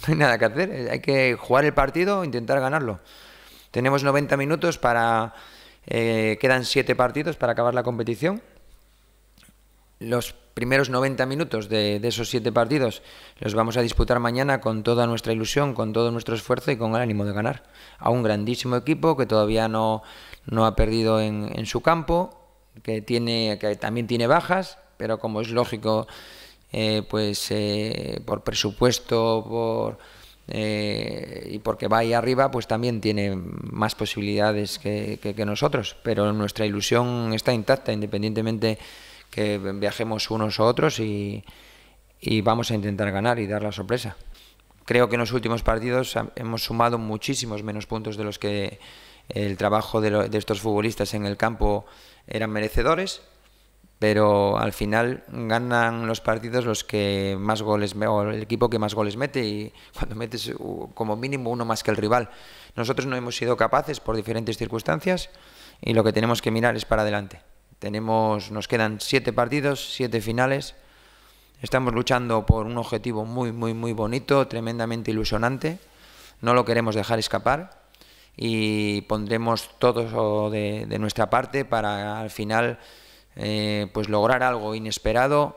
no hay nada que hacer. Hay que jugar el partido, e intentar ganarlo. Tenemos 90 minutos para... Eh, quedan 7 partidos para acabar la competición. Los primeros 90 minutos de, esos 7 partidos los vamos a disputar mañana con toda nuestra ilusión, con todo nuestro esfuerzo y con el ánimo de ganar. A un grandísimo equipo que todavía no, no ha perdido en, en su campo, que, tiene, que también tiene bajas, pero como es lógico eh, pues eh, por presupuesto eh, y porque va ahí arriba, pues también tiene más posibilidades que, nosotros. Pero nuestra ilusión está intacta, independientemente que viajemos unos u otros y, vamos a intentar ganar y dar la sorpresa. Creo que en los últimos partidos hemos sumado muchísimos menos puntos de los que el trabajo de, de estos futbolistas en el campo eran merecedores pero al final ganan los partidos los que más goles o el equipo que más goles mete y cuando metes uh, como mínimo uno más que el rival. Nosotros no hemos sido capaces por diferentes circunstancias y lo que tenemos que mirar es para adelante. Tenemos, nos quedan siete partidos, siete finales. Estamos luchando por un objetivo muy, muy, muy bonito, tremendamente ilusionante. No lo queremos dejar escapar y pondremos todo de, de nuestra parte para al final eh, pues lograr algo inesperado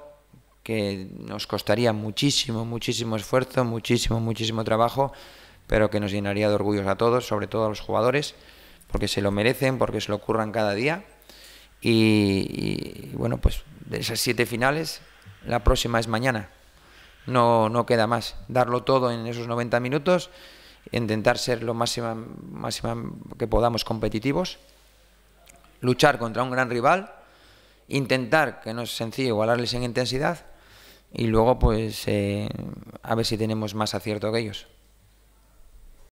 que nos costaría muchísimo, muchísimo esfuerzo, muchísimo, muchísimo trabajo, pero que nos llenaría de orgullos a todos, sobre todo a los jugadores, porque se lo merecen, porque se lo ocurran cada día. Y, bueno, pues de esas siete finales, la próxima es mañana. No, no queda más. Darlo todo en esos 90 minutos, intentar ser lo máximo, máximo que podamos competitivos, luchar contra un gran rival intentar, que no es sencillo, igualarles en intensidad y luego pues eh, a ver si tenemos más acierto que ellos.